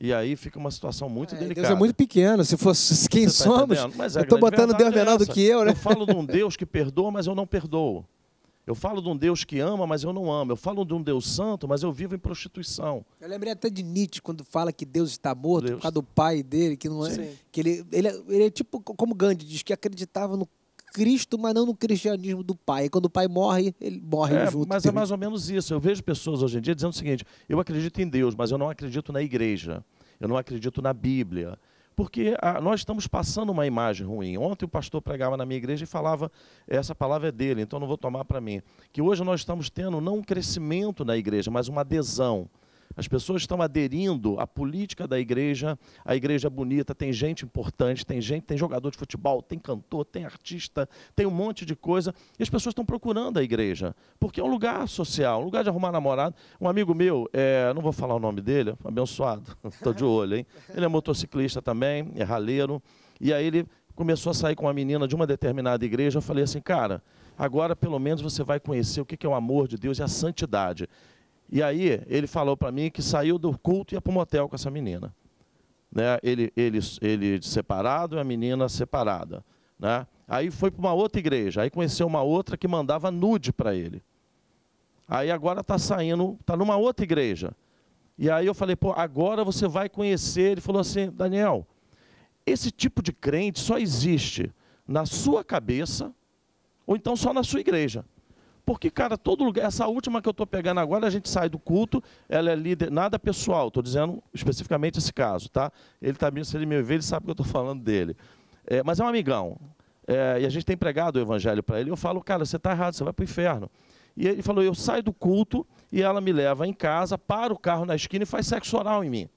E aí fica uma situação muito é, delicada. Deus é muito pequeno. Se fosse quem tá somos, é, eu estou botando Deus menor do que eu. Né? Eu falo de um [laughs] Deus que perdoa, mas eu não perdoo. Eu falo de um Deus que ama, mas eu não amo. Eu falo de um Deus santo, mas eu vivo em prostituição. Eu lembrei até de Nietzsche, quando fala que Deus está morto Deus. por causa do pai dele, que não é. Que ele, ele, é, ele é tipo como Gandhi, diz que acreditava no Cristo, mas não no cristianismo do pai. quando o pai morre, ele morre é, junto. Mas é mais ou menos isso. Eu vejo pessoas hoje em dia dizendo o seguinte: eu acredito em Deus, mas eu não acredito na igreja. Eu não acredito na Bíblia. Porque a, ah, nós estamos passando uma imagem ruim. Ontem o pastor pregava na minha igreja e falava: essa palavra é dele, então não vou tomar para mim. Que hoje nós estamos tendo não um crescimento na igreja, mas uma adesão as pessoas estão aderindo à política da igreja, a igreja é bonita, tem gente importante, tem gente, tem jogador de futebol, tem cantor, tem artista, tem um monte de coisa. E as pessoas estão procurando a igreja, porque é um lugar social, um lugar de arrumar namorado. Um amigo meu, é, não vou falar o nome dele, abençoado, estou [laughs] de olho, hein? Ele é motociclista também, é raleiro. E aí ele começou a sair com uma menina de uma determinada igreja. Eu falei assim, cara, agora pelo menos você vai conhecer o que é o amor de Deus e a santidade. E aí ele falou para mim que saiu do culto e ia para o motel com essa menina. Né? Ele, ele, ele separado e a menina separada. Né? Aí foi para uma outra igreja, aí conheceu uma outra que mandava nude para ele. Aí agora está saindo, está numa outra igreja. E aí eu falei, pô, agora você vai conhecer. Ele falou assim, Daniel, esse tipo de crente só existe na sua cabeça ou então só na sua igreja porque, cara, todo lugar, essa última que eu estou pegando agora, a gente sai do culto, ela é líder, nada pessoal, estou dizendo especificamente esse caso, tá? Ele tá, se ele me vê, ele sabe que eu estou [laughs] falando dele. É, mas é um amigão, é, e a gente tem pregado o evangelho para ele, eu falo, cara, você está errado, você vai para o inferno. E ele falou, eu saio do culto e ela me leva em casa, para o carro na esquina e faz sexo oral em mim.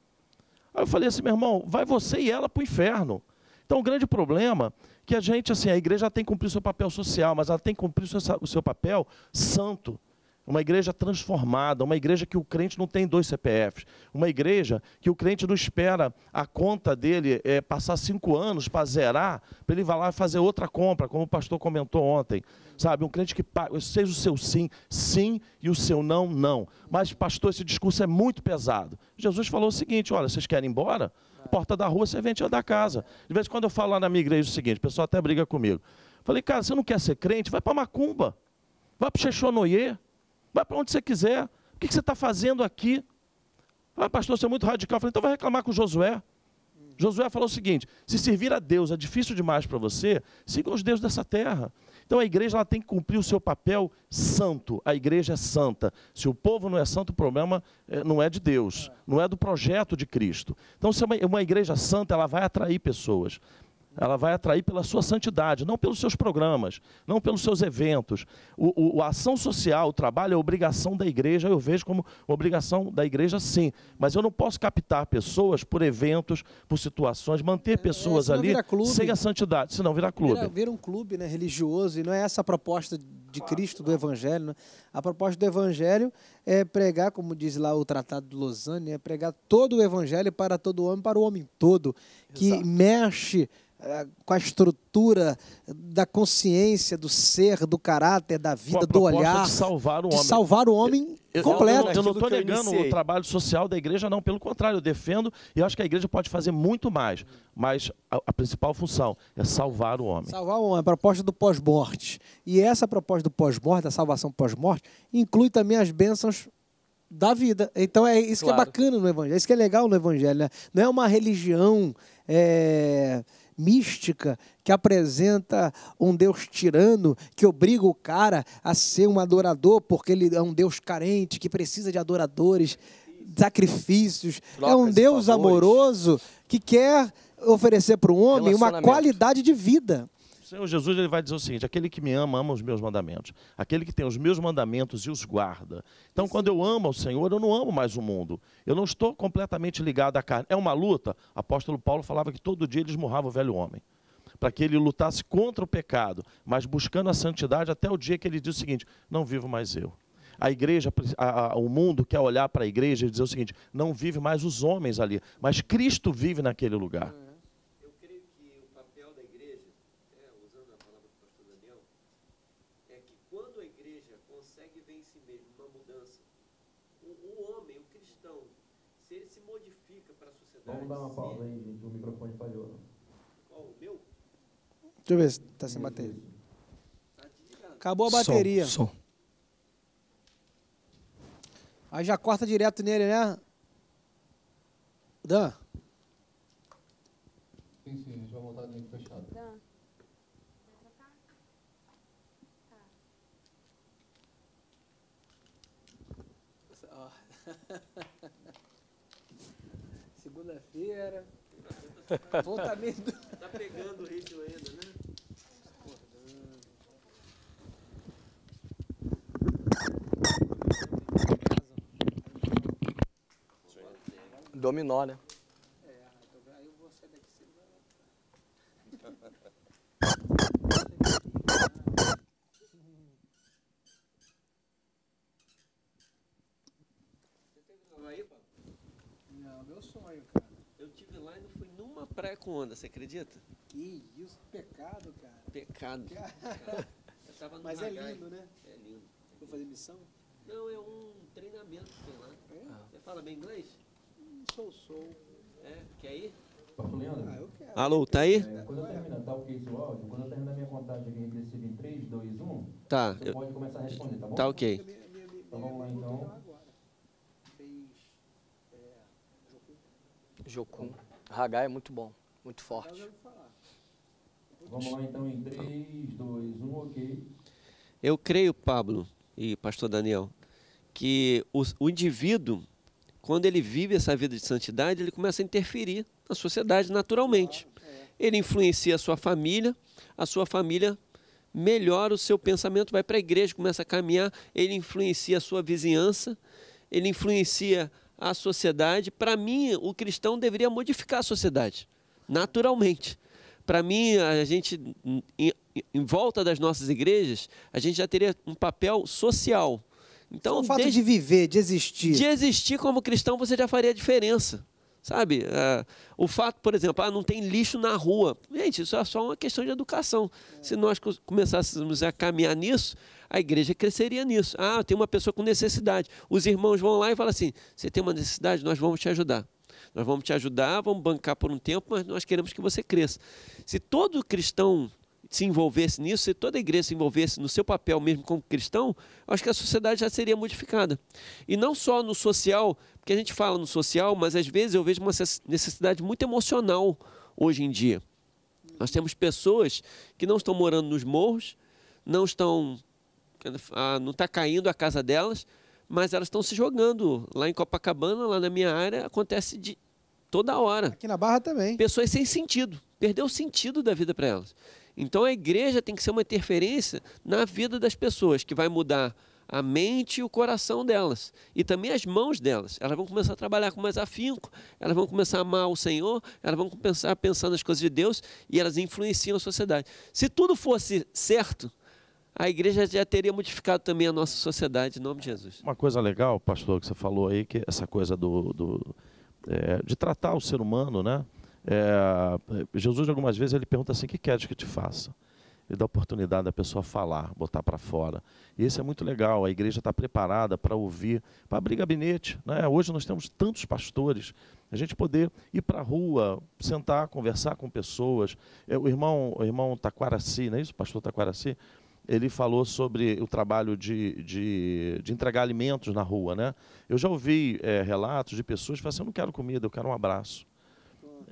Aí eu falei assim, meu irmão, vai você e ela para o inferno. Então, o grande problema é que a gente, assim, a igreja tem que cumprir o seu papel social, mas ela tem que cumprir o seu papel santo. Uma igreja transformada, uma igreja que o crente não tem dois CPFs, uma igreja que o crente não espera a conta dele é, passar cinco anos para zerar, para ele vá lá fazer outra compra, como o pastor comentou ontem. Sabe, um crente que seja o seu sim, sim, e o seu não, não. Mas, pastor, esse discurso é muito pesado. Jesus falou o seguinte: olha, vocês querem ir embora? porta da rua, você vende a da casa. De vez em quando eu falo lá na minha igreja o seguinte, o pessoal até briga comigo. Falei, cara, você não quer ser crente? Vai para Macumba, vai para Xexonoye, vai para onde você quiser. O que você está fazendo aqui? Ah, pastor, você é muito radical. falei, então vai reclamar com o Josué. Josué falou o seguinte: se servir a Deus é difícil demais para você, siga os deuses dessa terra. Então a igreja ela tem que cumprir o seu papel santo. A igreja é santa. Se o povo não é santo, o problema eh, não é de Deus, não é do projeto de Cristo. Então, se é uma, igreja santa, ela vai atrair pessoas. Ela vai atrair pela sua santidade, não pelos seus programas, não pelos seus eventos. O, o a ação social, o trabalho é obrigação da igreja, eu vejo como obrigação da igreja, sim. Mas eu não posso captar pessoas por eventos, por situações, manter é, é, pessoas é, ali sem a santidade, senão virar clube. Vira, vira um clube né, religioso, e não é essa a proposta de Cristo, do Evangelho. Né? A proposta do Evangelho é pregar, como diz lá o Tratado de Lausanne, é pregar todo o Evangelho para todo o homem, para o homem todo, que Exato. mexe eh, com a estrutura da consciência, do ser, do caráter, da vida, do olhar. De salvar o homem. salvar o homem eu, completo. Eu, eu não estou negando o trabalho social da igreja, não. Pelo contrário, eu defendo e acho que a igreja pode fazer muito mais. Mas a, a principal função é salvar o homem. Salvar o homem, a proposta do pós-morte. E essa proposta do pós-morte, da salvação pós-morte, inclui também as bênçãos da vida. Então é isso claro. que é bacana no Evangelho, é isso que é legal no Evangelho. Né? Não é uma religião. É mística que apresenta um Deus tirano, que obriga o cara a ser um adorador, porque ele é um Deus carente, que precisa de adoradores, sacrifícios. É Trocas, é um Deus amoroso que quer oferecer para o homem uma qualidade de vida. O Senhor Jesus ele vai dizer o seguinte: aquele que me ama, ama os meus mandamentos. Aquele que tem os meus mandamentos e os guarda. Então, quando eu amo o Senhor, eu não amo mais o mundo. Eu não estou completamente ligado à carne. É uma luta. O apóstolo Paulo falava que todo dia ele esmurrava o velho homem para que ele lutasse contra o pecado, mas buscando a santidade até o dia que ele diz o seguinte: não vivo mais eu. A igreja, a, a, o mundo quer olhar para a igreja e dizer o seguinte: não vive mais os homens ali, mas Cristo vive naquele lugar. Vamos dar uma pausa aí, gente. O microfone falhou. Qual o meu? Deixa eu ver se tá sem bateria. Tá Acabou a bateria. Som, som. Aí já corta direto nele, né? Dan? Sim, sim. segunda-feira. [laughs] Volta Tá pegando o ritmo ainda, né? Dominó, né? sonho, cara. Eu tive lá e não fui numa praia com onda, você acredita? Que isso, pecado, cara. Pecado. cara. Eu tava no Mas Hagai. é lindo, né? É lindo. Vou fazer missão? Não, é um treinamento que tem lá. É? Você fala bem inglês? Hum, sou, sou. É, quer ir? Ah, eu quero. Alô, tá aí? É, quando eu terminar, tá ok esse áudio? Quando eu terminar minha contagem aqui regressiva em 3, 2, 1, tá, você eu... pode começar a responder, tá bom? Tá ok. Então vamos lá, então. Jocum. Hagai é muito bom, muito forte. Vamos lá então em 3, 2, 1, ok. Eu creio, Pablo e pastor Daniel, que o, o indivíduo, quando ele vive essa vida de santidade, ele começa a interferir na sociedade naturalmente. Ele influencia a sua família, a sua família melhora o seu pensamento, vai para a igreja, começa a caminhar, ele influencia a sua vizinhança, ele influencia a sociedade. Para mim, o cristão deveria modificar a sociedade, naturalmente. Para mim, a gente, em, em, volta das nossas igrejas, a gente já teria um papel social. Então, o fato de viver, de existir. De existir como cristão, você já faria a diferença sabe? Uh, o fato, por exemplo, ah, não tem lixo na rua. Gente, isso é só uma questão de educação. Se nós começássemos a caminhar nisso, a igreja cresceria nisso. Ah, tem uma pessoa com necessidade. Os irmãos vão lá e falam assim: você tem uma necessidade, nós vamos te ajudar. Nós vamos te ajudar, vamos bancar por um tempo, mas nós queremos que você cresça. Se todo cristão se envolvesse nisso, se toda a igreja se envolvesse no seu papel mesmo como cristão, acho que a sociedade já seria modificada. E não só no social, porque a gente fala no social, mas às vezes eu vejo uma necessidade muito emocional hoje em dia. Nós temos pessoas que não estão morando nos morros, não estão ah, não está caindo a casa delas, mas elas estão se jogando. Lá em Copacabana, lá na minha área, acontece de toda hora. Aqui na Barra também. Pessoas sem sentido. Perdeu o sentido da vida para elas. Então a igreja tem que ser uma interferência na vida das pessoas, que vai mudar a mente e o coração delas, e também as mãos delas. Elas vão começar a trabalhar com mais afinco, elas vão começar a amar o Senhor, elas vão começar a pensar nas coisas de Deus e elas influenciam a sociedade. Se tudo fosse certo, a igreja já teria modificado também a nossa sociedade, em nome de Jesus. Uma coisa legal, pastor, que você falou aí, que essa coisa do, do é, de tratar o ser humano, né? É, Jesus, algumas vezes, ele pergunta assim: o que queres que te faça? Ele dá oportunidade da pessoa falar, botar para fora. E isso é muito legal. A igreja está preparada para ouvir, para abrir gabinete. Né? Hoje nós temos tantos pastores a gente poder ir para a rua, sentar, conversar com pessoas. É, o irmão, o irmão Taquaraci, não é isso, pastor Taquaraci? ele falou sobre o trabalho de, de, de entregar alimentos na rua, né? Eu já ouvi é, relatos de pessoas que falam assim, eu não quero comida, eu quero um abraço.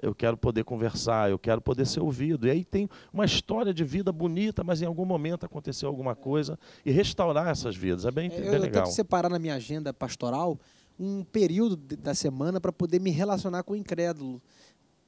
Eu quero poder conversar, eu quero poder ser ouvido. E aí tem uma história de vida bonita, mas em algum momento aconteceu alguma coisa e restaurar essas vidas. É bem, é, bem eu, legal. Eu tenho que separar na minha agenda pastoral um período da semana para poder me relacionar com o incrédulo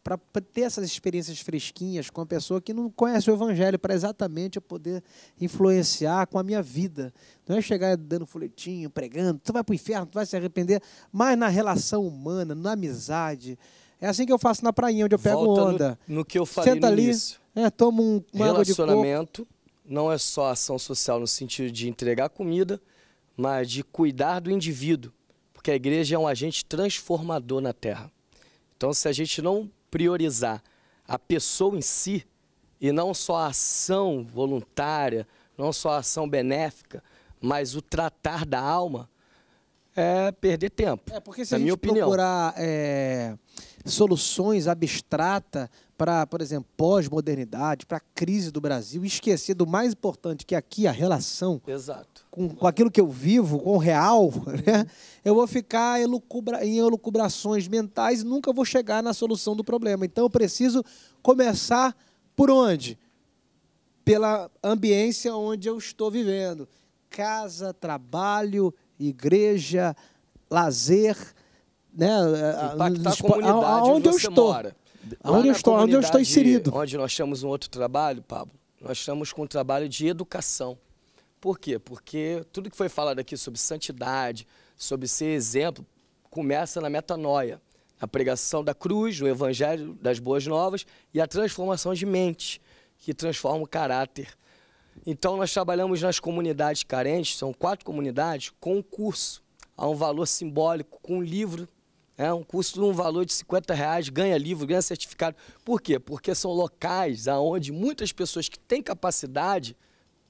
para ter essas experiências fresquinhas com a pessoa que não conhece o Evangelho, para exatamente eu poder influenciar com a minha vida. Não é chegar dando folhetinho, pregando, tu vai para o inferno, tu vai se arrepender, mas na relação humana, na amizade. É assim que eu faço na prainha, onde eu pego Volta onda. No, no, que eu falei Senta no ali, início. É, toma um uma Relacionamento não é só ação social no sentido de entregar comida, mas de cuidar do indivíduo, porque a igreja é um agente transformador na terra. Então, se a gente não priorizar a pessoa em si e não só a ação voluntária, não só a ação benéfica, mas o tratar da alma, é perder tempo. É porque se a gente procurar é, soluções abstratas para, por exemplo, pós-modernidade, para a crise do Brasil, esquecer do mais importante, que é aqui a relação com, com, aquilo que eu vivo, com o real, [laughs] né? Uhum. eu vou ficar elucubra, em elucubrações mentais e nunca vou chegar na solução do problema. Então, eu preciso começar por onde? Pela ambiência onde eu estou vivendo. Casa, trabalho, igreja, lazer né, a comunidade onde, eu estou. aonde Onde eu estou, onde eu estou inserido. Onde nós temos um outro trabalho, Pablo, nós estamos com um trabalho de educação. Por quê? Porque tudo que foi falado aqui sobre santidade, sobre ser exemplo, começa na metanoia, a pregação da cruz, o evangelho das boas novas e a transformação de mente, que transforma o caráter. Então, nós trabalhamos nas comunidades carentes, são quatro comunidades, com um curso, a um valor simbólico, com um livro é um curso um valor de 50 reais, ganha livro, ganha certificado. Por quê? Porque são locais aonde muitas pessoas que têm capacidade,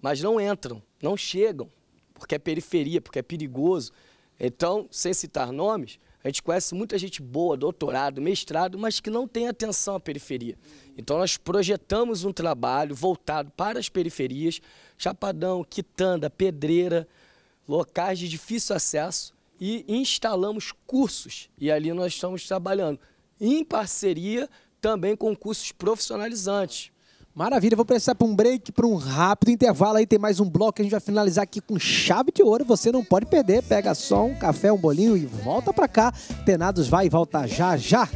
mas não entram, não chegam, porque é periferia, porque é perigoso. Então, sem citar nomes, a gente conhece muita gente boa, doutorado, mestrado, mas que não tem atenção à periferia. Então nós projetamos um trabalho voltado para as periferias, Chapadão, Quitanda, Pedreira, locais de difícil acesso, e instalamos cursos. E ali nós estamos trabalhando em parceria também com cursos profissionalizantes. Maravilha, vou precisar para um break, para um rápido intervalo aí, tem mais um bloco, a gente vai finalizar aqui com chave de ouro, você não pode perder, pega só um café, um bolinho e volta para cá. Penados vai e volta já já.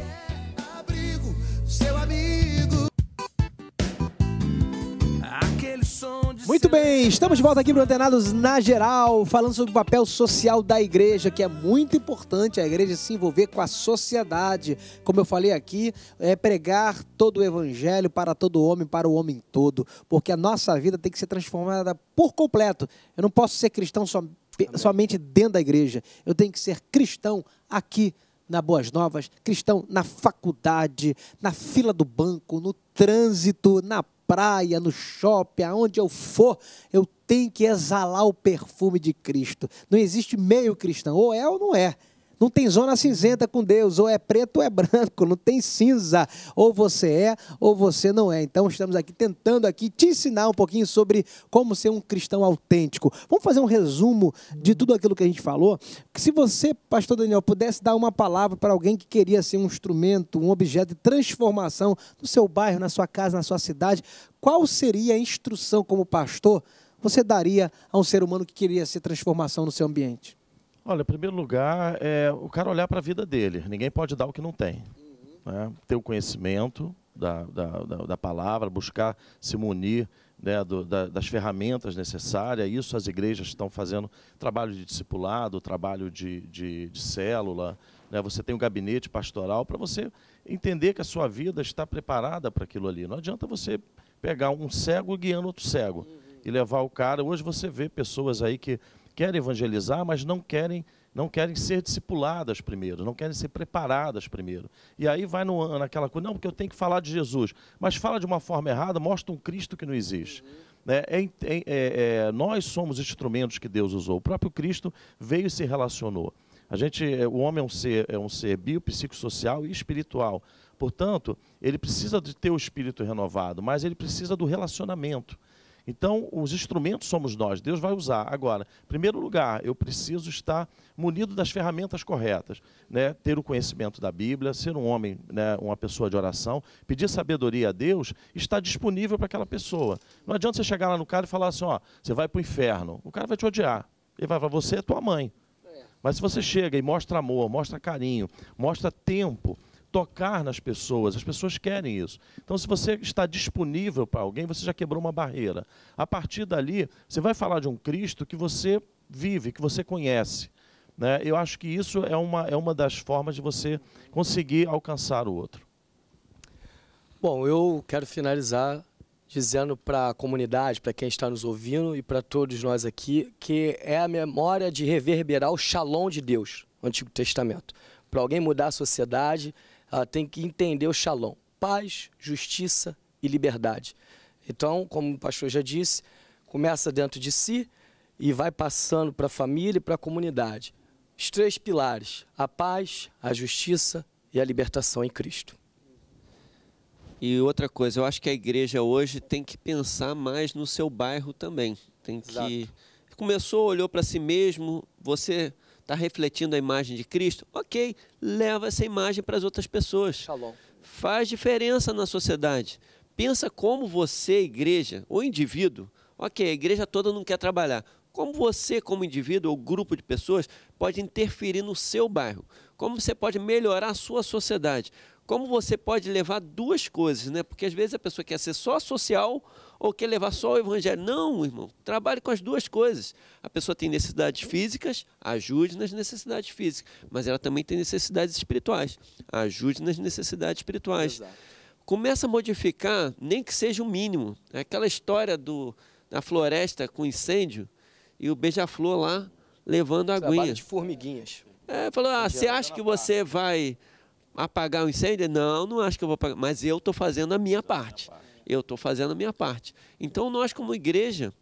Muito bem, estamos de volta aqui para Antenados na Geral, falando sobre o papel social da igreja, que é muito importante a igreja se envolver com a sociedade. Como eu falei aqui, é pregar todo o evangelho para todo homem, para o homem todo, porque a nossa vida tem que ser transformada por completo. Eu não posso ser cristão som, somente dentro da igreja, eu tenho que ser cristão aqui na Boas Novas, cristão na faculdade, na fila do banco, no trânsito, na praia, no shopping, aonde eu for, eu tenho que exalar o perfume de Cristo. Não existe meio cristão, ou é ou não é. Não tem zona cinzenta com Deus, ou é preto ou é branco, não tem cinza, ou você é ou você não é. Então estamos aqui tentando aqui te ensinar um pouquinho sobre como ser um cristão autêntico. Vamos fazer um resumo de tudo aquilo que a gente falou. se você, pastor Daniel, pudesse dar uma palavra para alguém que queria ser um instrumento, um objeto de transformação no seu bairro, na sua casa, na sua cidade, qual seria a instrução como pastor você daria a um ser humano que queria ser transformação no seu ambiente? Olha, em primeiro lugar, é o cara olhar para a vida dele. Ninguém pode dar o que não tem. Uhum. Né? Ter o conhecimento da, da, da, da palavra, buscar se munir né, do, da, das ferramentas necessárias. Isso as igrejas estão fazendo trabalho de discipulado, trabalho de, de, de célula. Né? Você tem um gabinete pastoral para você entender que a sua vida está preparada para aquilo ali. Não adianta você pegar um cego guiando outro cego. Uhum. E levar o cara. Hoje você vê pessoas aí que querem evangelizar, mas não querem não querem ser discipuladas primeiro, não querem ser preparadas primeiro. E aí vai no, naquela coisa, não, porque eu tenho que falar de Jesus. Mas fala de uma forma errada, mostra um Cristo que não existe. Né? É, é, é, é, nós somos instrumentos que Deus usou. O próprio Cristo veio e se relacionou. A gente, é, o homem é um ser, é um ser biopsicossocial e espiritual. Portanto, ele precisa de ter o espírito renovado, mas ele precisa do relacionamento. Então, os instrumentos somos nós, Deus vai usar. Agora, em primeiro lugar, eu preciso estar munido das ferramentas corretas, né? ter o conhecimento da Bíblia, ser um homem, né? uma pessoa de oração, pedir sabedoria a Deus, estar disponível para aquela pessoa. Não adianta você chegar lá no cara e falar assim, ó, você vai para o inferno. O cara vai te odiar. Ele vai falar, você é tua mãe. É. Mas se você chega e mostra amor, mostra carinho, mostra tempo, tocar nas pessoas. As pessoas querem isso. Então, se você está disponível para alguém, você já quebrou uma barreira. A partir dali, você vai falar de um Cristo que você vive, que você conhece. Né? Eu acho que isso é uma, é uma das formas de você conseguir alcançar o outro. Bom, eu quero finalizar dizendo para a comunidade, para quem está nos ouvindo e para todos nós aqui, que é a memória de reverberar o shalom de Deus, Antigo Testamento. Para alguém mudar a sociedade, ela ah, tem que entender o shalom, paz, justiça e liberdade. Então, como o pastor já disse, começa dentro de si e vai passando para a família e para a comunidade. Os três pilares: a paz, a justiça e a libertação em Cristo. E outra coisa, eu acho que a igreja hoje tem que pensar mais no seu bairro também. Tem que Exato. começou, olhou para si mesmo, você está refletindo a imagem de Cristo, ok, leva essa imagem para as outras pessoas. Shalom. Faz diferença na sociedade. Pensa como você, igreja, ou indivíduo, ok, a igreja toda não quer trabalhar. Como você, como indivíduo ou grupo de pessoas, pode interferir no seu bairro? Como você pode melhorar a sua sociedade? como você pode levar duas coisas, né? Porque às vezes a pessoa quer ser só social ou quer levar só o evangelho. Não, irmão, trabalhe com as duas coisas. A pessoa tem necessidades físicas, ajude nas necessidades físicas, mas ela também tem necessidades espirituais. Ajude nas necessidades espirituais. Exato. Começa a modificar, nem que seja o mínimo. É aquela história do da floresta com incêndio e o beija-flor lá levando a aguinha. de formiguinhas. É, falou: "Ah, você acha que você vai apagar o incêndio? Não, não acho que eu vou apagar, mas eu estou fazendo a minha parte. Eu estou fazendo a minha parte. Então, nós, como igreja,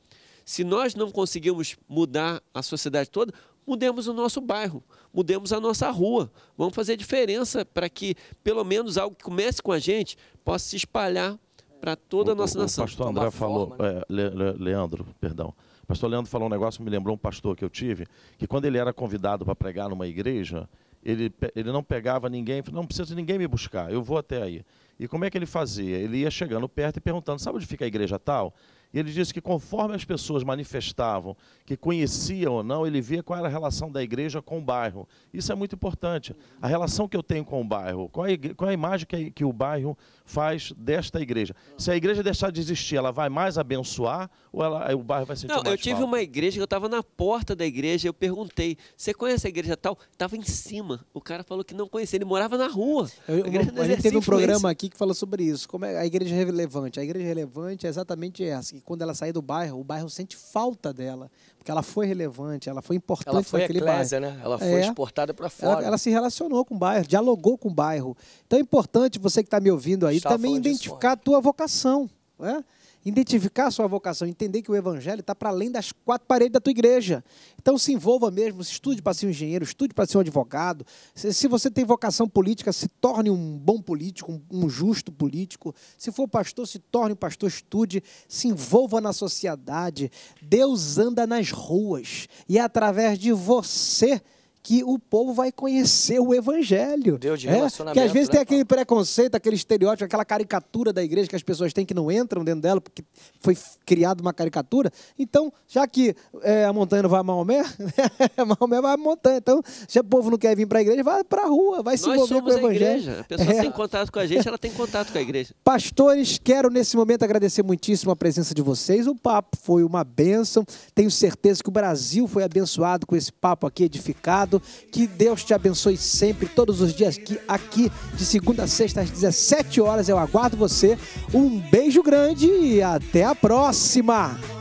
se nós não conseguimos mudar a sociedade toda, mudemos o nosso bairro, mudemos a nossa rua. Vamos fazer diferença para que, pelo menos, algo que comece com a gente possa se espalhar para toda a nossa o, nação. O pastor André falou, forma, né? é, Le, Le, Leandro, perdão. pastor Leandro falou um negócio, me lembrou um pastor que eu tive, que quando ele era convidado para pregar numa igreja, ele, ele não pegava ninguém, falou, não precisa de ninguém me buscar, eu vou até aí. E como é que ele fazia? Ele ia chegando perto e perguntando, sabe onde fica a igreja tal? E ele disse que conforme as pessoas manifestavam que conheciam ou não, ele via qual era a relação da igreja com o bairro. Isso é muito importante. A relação que eu tenho com o bairro, qual é, qual é a imagem que, que o bairro faz desta igreja. Se a igreja deixar de existir, ela vai mais abençoar ou ela, o bairro vai sentir não, mais Não, eu tive falta? uma igreja que eu estava na porta da igreja, eu perguntei, você conhece a igreja tal? Estava em cima. O cara falou que não conhecia, ele morava na rua. Eu, a, uma, a gente teve um programa aqui que falou sobre isso, como é a igreja relevante. A igreja relevante é exatamente essa que quando ela sair do bairro, o bairro sente falta dela, porque ela foi relevante, ela foi importante foi para aquele eclésia, bairro. Né? Ela foi é, exportada para fora. Ela, ela, se relacionou com o bairro, dialogou com o bairro. Então é importante você que está me ouvindo aí também identificar a tua vocação. Né? identificar sua vocação, entender que o evangelho está para além das quatro paredes da tua igreja. Então se envolva mesmo, estude para ser um engenheiro, estude para ser um advogado. Se, se, você tem vocação política, se torne um bom político, um, um justo político. Se for pastor, se torne um pastor, estude, se envolva na sociedade. Deus anda nas ruas e é através de você que o povo vai conhecer o evangelho. Deus de é? Que às vezes né? tem aquele preconceito, aquele estereótipo, aquela caricatura da igreja que as pessoas têm que não entram dentro dela porque foi criada uma caricatura. Então, já que é, a montanha não vai a Maomé, [laughs] Maomé vai a montanha. Então, se o povo não quer vir para a igreja, vai para a rua, vai se envolver com o evangelho. A, igreja. a pessoa é. tem contato com a gente, ela tem contato com a igreja. Pastores, quero nesse momento agradecer muitíssimo a presença de vocês. O papo foi uma bênção. Tenho certeza que o Brasil foi abençoado com esse papo aqui edificado. Que Deus te abençoe sempre, todos os dias aqui, aqui de segunda a sexta às 17 horas. Eu aguardo você. Um beijo grande e até a próxima!